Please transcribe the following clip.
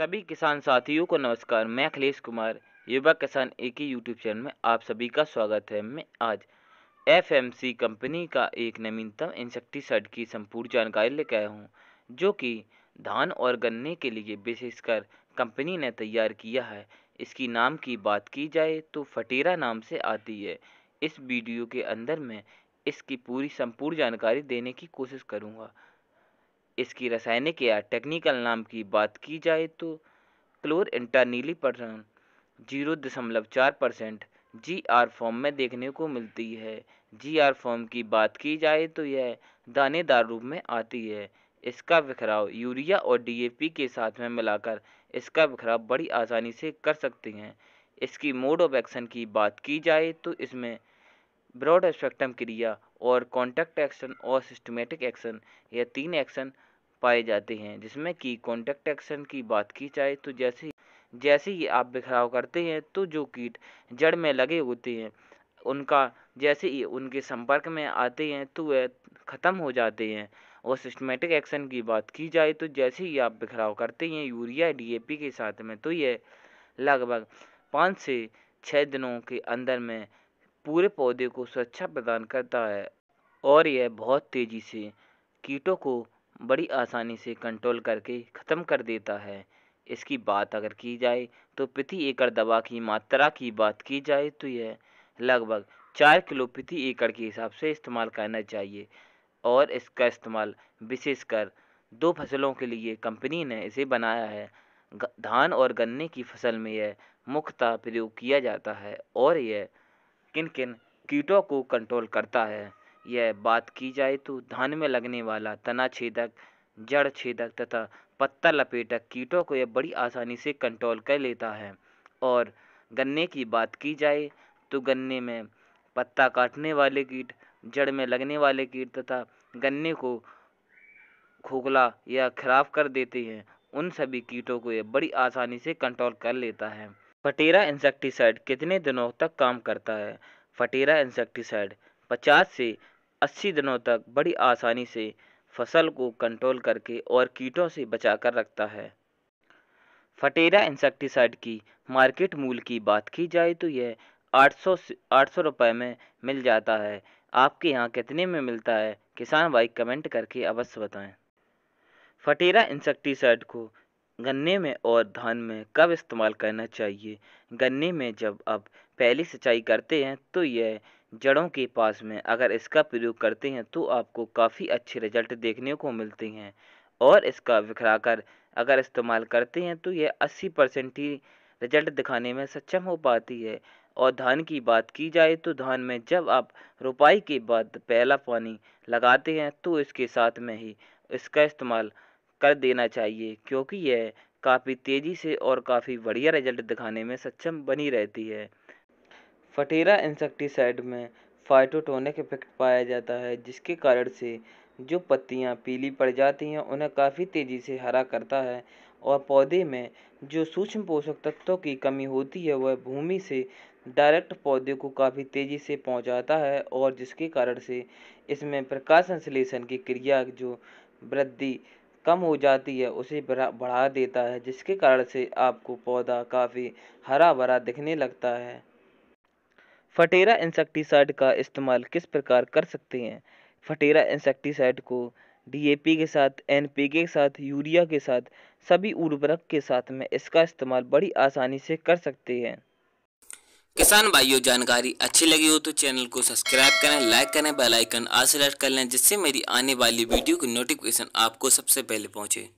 सभी किसान साथियों को नमस्कार मैं अखिलेश कुमार युवा किसान एक ही यूट्यूब चैनल में आप सभी का स्वागत है मैं आज एफएमसी कंपनी का एक नवीनतम इंसेक्टिसाइड की संपूर्ण जानकारी लेकर आया हूँ जो कि धान और गन्ने के लिए विशेषकर कंपनी ने तैयार किया है इसकी नाम की बात की जाए तो फटेरा नाम से आती है इस वीडियो के अंदर मैं इसकी पूरी संपूर्ण जानकारी देने की कोशिश करूँगा इसकी रासायनिक या टेक्निकल नाम की बात की जाए तो क्लोर इंटरनीली इंटरनीलीपरन जीरो दशमलव चार परसेंट जी आर फॉर्म में देखने को मिलती है जी आर फॉर्म की बात की जाए तो यह दानेदार रूप में आती है इसका बिखराव यूरिया और डीएपी के साथ में मिलाकर इसका बिखराव बड़ी आसानी से कर सकते हैं इसकी मोड ऑफ एक्शन की बात की जाए तो इसमें ब्रॉड स्पेक्ट्रम क्रिया और कॉन्टैक्ट एक्शन और सिस्टमेटिक एक्शन यह तीन एक्शन पाए जाते हैं जिसमें कि कॉन्टैक्ट एक्शन की बात की जाए तो जैसे जैसे ही आप बिखराव करते हैं तो जो कीट जड़ में लगे होते हैं उनका जैसे ही उनके संपर्क में आते हैं तो वह ख़त्म हो जाते हैं और सिस्टमेटिक एक्शन की बात की जाए तो जैसे ही आप बिखराव करते हैं यूरिया डीएपी के साथ में तो यह लगभग पाँच से छः दिनों के अंदर में पूरे पौधे को सुरक्षा प्रदान करता है और यह बहुत तेज़ी से कीटों को बड़ी आसानी से कंट्रोल करके ख़त्म कर देता है इसकी बात अगर की जाए तो प्रति एकड़ दवा की मात्रा की बात की जाए तो यह लगभग चार किलो प्रति एकड़ के हिसाब से इस्तेमाल करना चाहिए और इसका इस्तेमाल विशेषकर दो फसलों के लिए कंपनी ने इसे बनाया है धान और गन्ने की फसल में यह मुख्यतः प्रयोग किया जाता है और यह किन किन कीटों को कंट्रोल करता है यह बात की जाए तो धान में लगने वाला तना छेदक जड़ छेदक तथा पत्ता लपेटक कीटों को यह बड़ी आसानी से कंट्रोल कर लेता है और गन्ने की बात की जाए तो गन्ने में पत्ता काटने वाले कीट जड़ में लगने वाले कीट तथा गन्ने को खोखला या खराब कर देते हैं उन सभी कीटों को यह बड़ी आसानी से कंट्रोल कर लेता है फटेरा इंसेक्टिसाइड कितने दिनों तक काम करता है फटेरा इंसेक्टिसाइड 50 से 80 दिनों तक बड़ी आसानी से फसल को कंट्रोल करके और कीटों से बचाकर रखता है फटेरा इंसेक्टिसाइड की मार्केट मूल्य की बात की जाए तो यह 800 सौ रुपए में मिल जाता है आपके यहाँ कितने में मिलता है किसान भाई कमेंट करके अवश्य बताएं फटेरा इंसेक्टिसाइड को गन्ने में और धान में कब इस्तेमाल करना चाहिए गन्ने में जब आप पहली सिंचाई करते हैं तो यह जड़ों के पास में अगर इसका प्रयोग करते हैं तो आपको काफ़ी अच्छे रिजल्ट देखने को मिलते हैं और इसका बिखराकर कर अगर इस्तेमाल करते हैं तो यह अस्सी परसेंट ही रिजल्ट दिखाने में सक्षम हो पाती है और धान की बात की जाए तो धान में जब आप रोपाई के बाद पहला पानी लगाते हैं तो इसके साथ में ही इसका इस्तेमाल कर देना चाहिए क्योंकि यह काफ़ी तेज़ी से और काफ़ी बढ़िया रिजल्ट दिखाने में सक्षम बनी रहती है फटेरा इंसेक्टिसाइड में फाइटोटोनिक इफेक्ट पाया जाता है जिसके कारण से जो पत्तियां पीली पड़ जाती हैं उन्हें काफ़ी तेज़ी से हरा करता है और पौधे में जो सूक्ष्म पोषक तत्वों की कमी होती है वह भूमि से डायरेक्ट पौधे को काफ़ी तेज़ी से पहुंचाता है और जिसके कारण से इसमें प्रकाश संश्लेषण की क्रिया जो वृद्धि कम हो जाती है उसे बढ़ा देता है जिसके कारण से आपको पौधा काफ़ी हरा भरा दिखने लगता है फटेरा इंसेक्टिसाइड का इस्तेमाल किस प्रकार कर सकते हैं फटेरा इंसेक्टिसाइड को डीएपी के साथ एनपीके के साथ यूरिया के साथ सभी उर्वरक के साथ में इसका इस्तेमाल बड़ी आसानी से कर सकते हैं किसान भाइयों जानकारी अच्छी लगी हो तो चैनल को सब्सक्राइब करें लाइक करें बेल आइकन आज सेलेक्ट कर लें जिससे मेरी आने वाली वीडियो की नोटिफिकेशन आपको सबसे पहले पहुंचे